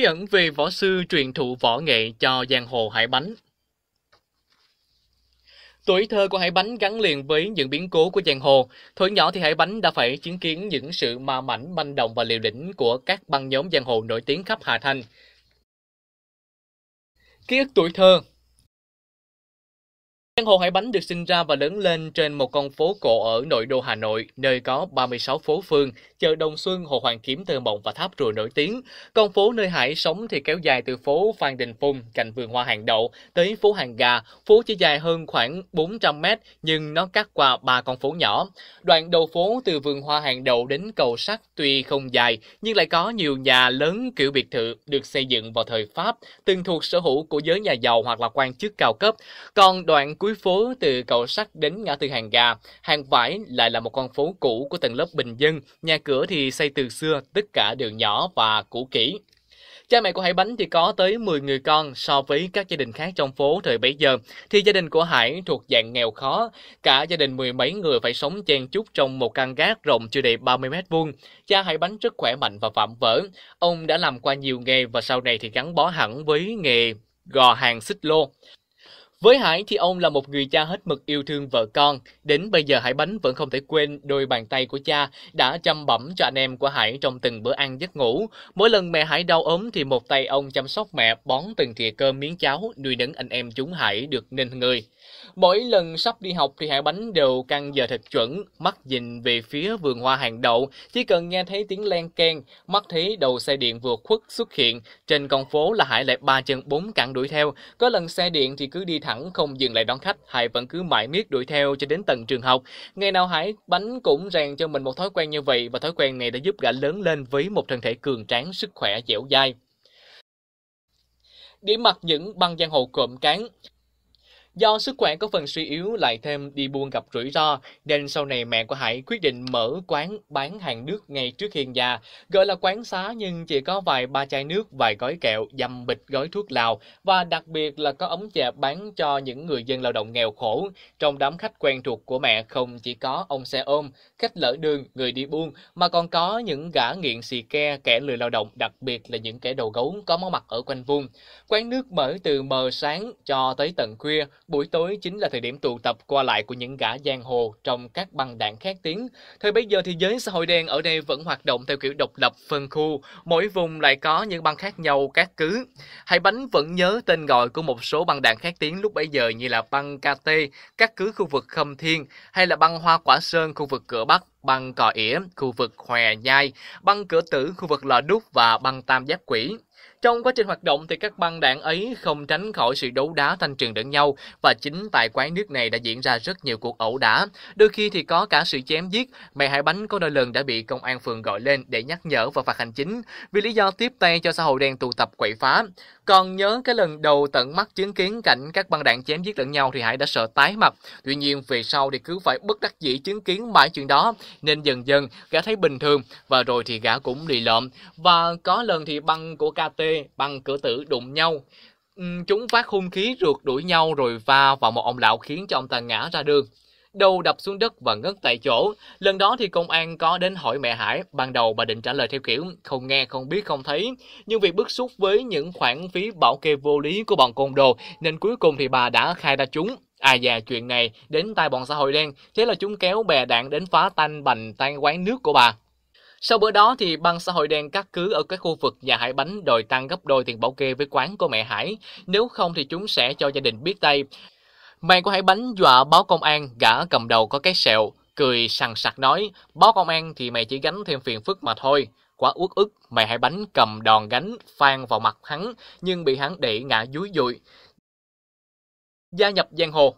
bí ẩn về võ sư truyền thụ võ nghệ cho giang hồ hải bánh Tuổi thơ của Hải Bánh gắn liền với những biến cố của giang hồ. Thuở nhỏ thì Hải Bánh đã phải chứng kiến những sự ma mảnh, manh động và liều lĩnh của các băng nhóm giang hồ nổi tiếng khắp Hà Thanh. Ký ức tuổi thơ Căn hộ Hải Bánh được sinh ra và lớn lên trên một con phố cổ ở nội đô Hà Nội, nơi có 36 phố phương, chợ Đồng Xuân, Hồ Hoàng Kiếm, Thơ Mộng và Tháp Rùa nổi tiếng. Con phố nơi Hải sống thì kéo dài từ phố Phan Đình Phùng, cạnh vườn hoa hàng đậu, tới phố Hàng Gà. Phố chỉ dài hơn khoảng 400 mét nhưng nó cắt qua ba con phố nhỏ. Đoạn đầu phố từ vườn hoa hàng đậu đến cầu sắt tuy không dài nhưng lại có nhiều nhà lớn kiểu biệt thự được xây dựng vào thời Pháp, từng thuộc sở hữu của giới nhà giàu hoặc là quan chức cao cấp. Còn đoạn cuối Cuối phố từ cầu sắt đến ngã tư hàng gà, hàng vải lại là một con phố cũ của tầng lớp bình dân, nhà cửa thì xây từ xưa, tất cả đều nhỏ và cũ kỹ. Cha mẹ của Hải Bánh thì có tới 10 người con so với các gia đình khác trong phố thời bấy giờ. Thì gia đình của Hải thuộc dạng nghèo khó. Cả gia đình mười mấy người phải sống chen chúc trong một căn gác rộng chưa đầy 30 mét vuông. Cha Hải Bánh rất khỏe mạnh và phạm vỡ. Ông đã làm qua nhiều nghề và sau này thì gắn bó hẳn với nghề gò hàng xích lô. Với Hải thì ông là một người cha hết mực yêu thương vợ con. Đến bây giờ Hải Bánh vẫn không thể quên đôi bàn tay của cha đã chăm bẩm cho anh em của Hải trong từng bữa ăn giấc ngủ. Mỗi lần mẹ Hải đau ốm thì một tay ông chăm sóc mẹ bón từng thìa cơm miếng cháo nuôi nấng anh em chúng Hải được nên người. Mỗi lần sắp đi học thì Hải Bánh đều căng giờ thật chuẩn, mắt nhìn về phía vườn hoa hàng đậu. Chỉ cần nghe thấy tiếng len keng, mắt thấy đầu xe điện vừa khuất xuất hiện. Trên con phố là Hải lại ba chân bốn cẳng đuổi theo. Có lần xe điện thì cứ đi thẳng hẳn không dừng lại đón khách, Hải vẫn cứ mãi miết đuổi theo cho đến tận trường học. Ngày nào Hải bánh cũng rèn cho mình một thói quen như vậy và thói quen này đã giúp gã lớn lên với một thân thể cường tráng, sức khỏe dẻo dai. Điểm mặt những băng giang hồ cộm cán, Do sức khỏe có phần suy yếu lại thêm đi buôn gặp rủi ro, nên sau này mẹ của Hải quyết định mở quán bán hàng nước ngay trước hiên nhà. Gọi là quán xá nhưng chỉ có vài ba chai nước, vài gói kẹo, dăm bịch gói thuốc lào và đặc biệt là có ống chè bán cho những người dân lao động nghèo khổ. Trong đám khách quen thuộc của mẹ không chỉ có ông xe ôm, khách lỡ đường, người đi buôn mà còn có những gã nghiện xì ke, kẻ lười lao động, đặc biệt là những kẻ đầu gấu có máu mặt ở quanh vùng. Quán nước mở từ mờ sáng cho tới tận khuya, Buổi tối chính là thời điểm tụ tập qua lại của những gã giang hồ trong các băng đảng khác tiếng. Thời bấy giờ thì giới xã hội đen ở đây vẫn hoạt động theo kiểu độc lập phân khu, mỗi vùng lại có những băng khác nhau các cứ. Hải Bánh vẫn nhớ tên gọi của một số băng đảng khác tiếng lúc bấy giờ như là băng KT, các cứ khu vực Khâm Thiên hay là băng Hoa Quả Sơn khu vực cửa Bắc băng Cò Ỉa, khu vực Hòe Nhai, băng Cửa Tử, khu vực Lò Đúc và băng Tam giác Quỷ. Trong quá trình hoạt động thì các băng đảng ấy không tránh khỏi sự đấu đá thanh trường lẫn nhau và chính tại quán nước này đã diễn ra rất nhiều cuộc ẩu đả. Đôi khi thì có cả sự chém giết. Mẹ Hải Bánh có đôi lần đã bị công an phường gọi lên để nhắc nhở và phạt hành chính vì lý do tiếp tay cho xã hội đen tụ tập quậy phá. Còn nhớ cái lần đầu tận mắt chứng kiến cảnh các băng đảng chém giết lẫn nhau thì Hải đã sợ tái mặt. Tuy nhiên về sau thì cứ phải bất đắc dĩ chứng kiến mãi chuyện đó nên dần dần gã thấy bình thường và rồi thì gã cũng lì lợm. Và có lần thì băng của KT bằng cửa tử đụng nhau. Ừ, chúng phát hung khí rượt đuổi nhau rồi va vào một ông lão khiến cho ông ta ngã ra đường. Đầu đập xuống đất và ngất tại chỗ. Lần đó thì công an có đến hỏi mẹ Hải. Ban đầu bà định trả lời theo kiểu không nghe, không biết, không thấy. Nhưng vì bức xúc với những khoản phí bảo kê vô lý của bọn côn đồ nên cuối cùng thì bà đã khai ra chúng. À già chuyện này đến tay bọn xã hội đen, thế là chúng kéo bè đạn đến phá tan bành tan quán nước của bà. Sau bữa đó thì băng xã hội đen cắt cứ ở cái khu vực nhà Hải Bánh đòi tăng gấp đôi tiền bảo kê với quán của mẹ Hải, nếu không thì chúng sẽ cho gia đình biết tay. Mẹ của Hải Bánh dọa báo công an, gã cầm đầu có cái sẹo, cười sằng sặc nói, báo công an thì mày chỉ gánh thêm phiền phức mà thôi. Quá uất ức, mẹ Hải Bánh cầm đòn gánh, phan vào mặt hắn, nhưng bị hắn đẩy ngã dúi dụi. Gia nhập giang hồ,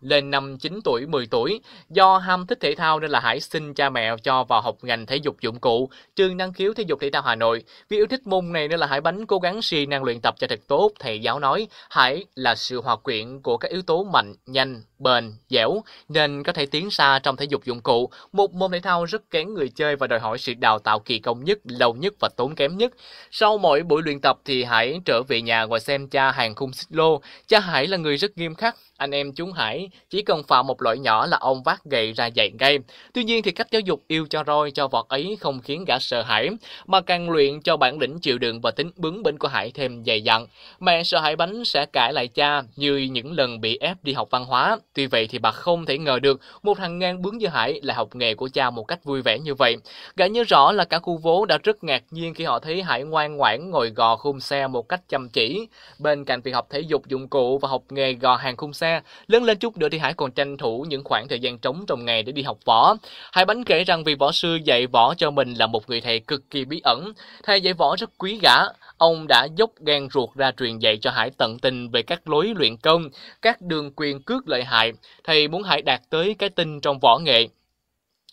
lên năm 9 tuổi, 10 tuổi. Do ham thích thể thao nên là Hải xin cha mẹ cho vào học ngành thể dục dụng cụ, trường năng khiếu thể dục thể thao Hà Nội. Vì yêu thích môn này nên là Hải Bánh cố gắng si năng luyện tập cho thật tốt, thầy giáo nói. Hải là sự hòa quyện của các yếu tố mạnh, nhanh, bền, dẻo nên có thể tiến xa trong thể dục dụng cụ, một môn thể thao rất kén người chơi và đòi hỏi sự đào tạo kỳ công nhất, lâu nhất và tốn kém nhất. Sau mỗi buổi luyện tập thì hãy trở về nhà ngồi xem cha hàng khung xích lô. Cha Hải là người rất nghiêm khắc, anh em chúng Hải chỉ cần phạm một lỗi nhỏ là ông vác gậy ra dạy ngay. Tuy nhiên thì cách giáo dục yêu cho roi cho vọt ấy không khiến gã sợ hãi, mà càng luyện cho bản lĩnh chịu đựng và tính bướng bỉnh của Hải thêm dày dặn. Mẹ sợ Hải bánh sẽ cãi lại cha như những lần bị ép đi học văn hóa. Tuy vậy thì bà không thể ngờ được một thằng ngang bướng như Hải lại học nghề của cha một cách vui vẻ như vậy. Gã nhớ rõ là cả khu phố đã rất ngạc nhiên khi họ thấy Hải ngoan ngoãn ngồi gò khung xe một cách chăm chỉ. Bên cạnh việc học thể dục dụng cụ và học nghề gò hàng khung xe, lớn lên chút nữa thì Hải còn tranh thủ những khoảng thời gian trống trong ngày để đi học võ. Hải Bánh kể rằng vì võ sư dạy võ cho mình là một người thầy cực kỳ bí ẩn. Thầy dạy võ rất quý gã, ông đã dốc gan ruột ra truyền dạy cho Hải tận tình về các lối luyện công, các đường quyền cước lợi hại. Thầy muốn Hải đạt tới cái tinh trong võ nghệ.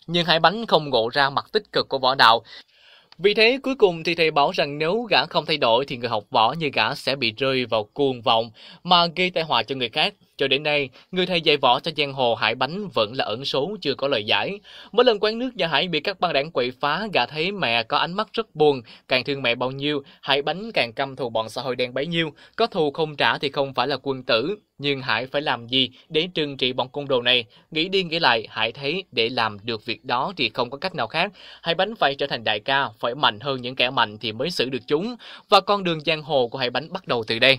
Nhưng Hải Bánh không ngộ ra mặt tích cực của võ đạo, vì thế cuối cùng thì thầy bảo rằng nếu gã không thay đổi thì người học võ như gã sẽ bị rơi vào cuồng vọng mà gây tai họa cho người khác. Cho đến nay, người thầy dạy võ cho giang hồ Hải Bánh vẫn là ẩn số chưa có lời giải. Mỗi lần quán nước nhà Hải bị các băng đảng quậy phá, gã thấy mẹ có ánh mắt rất buồn, càng thương mẹ bao nhiêu, Hải Bánh càng căm thù bọn xã hội đen bấy nhiêu, có thù không trả thì không phải là quân tử. Nhưng Hải phải làm gì để trừng trị bọn côn đồ này? Nghĩ đi nghĩ lại, Hải thấy để làm được việc đó thì không có cách nào khác. Hải Bánh phải trở thành đại ca, phải mạnh hơn những kẻ mạnh thì mới xử được chúng. Và con đường giang hồ của Hải Bánh bắt đầu từ đây.